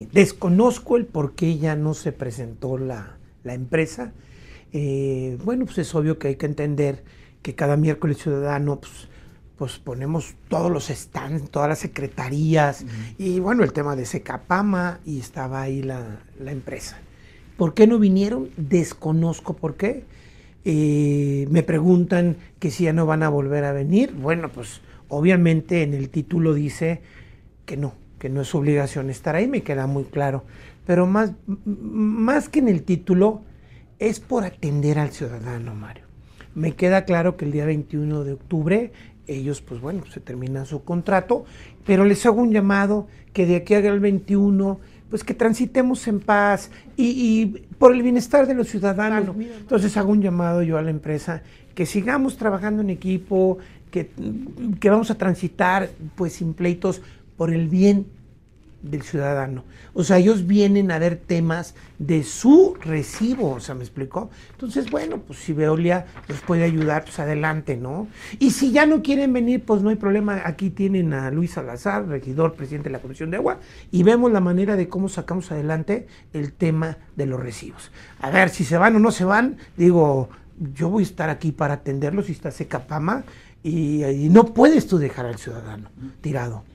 Desconozco el por qué ya no se presentó la, empresa. Eh, bueno, pues es obvio que hay que entender que cada miércoles ciudadano, pues, pues ponemos todos los stands, todas las secretarías, y bueno, el tema de Secapama, y estaba ahí la, empresa. ¿Por qué no vinieron? Desconozco por qué. Eh, me preguntan que si ya no van a volver a venir. Bueno, pues obviamente en el título dice que no, que no es obligación estar ahí, me queda muy claro. Pero más, más que en el título, es por atender al ciudadano, Mario. Me queda claro que el día 21 de octubre ellos, pues bueno, se termina su contrato, pero les hago un llamado que de aquí al 21, pues que transitemos en paz y, por el bienestar de los ciudadanos. Entonces hago un llamado yo a la empresa que sigamos trabajando en equipo, que, que vamos a transitar pues sin pleitos, por el bien del ciudadano. O sea, ellos vienen a ver temas de su recibo, o sea, ¿me explicó? Entonces, bueno, pues si Veolia les puede ayudar, pues adelante, ¿no? Y si ya no quieren venir, pues no hay problema. Aquí tienen a Luis Salazar, regidor, presidente de la Comisión de Agua, y vemos la manera de cómo sacamos adelante el tema de los recibos. A ver, si se van o no se van, digo, yo voy a estar aquí para atenderlos y está Secapama, y no puedes tú dejar al ciudadano tirado.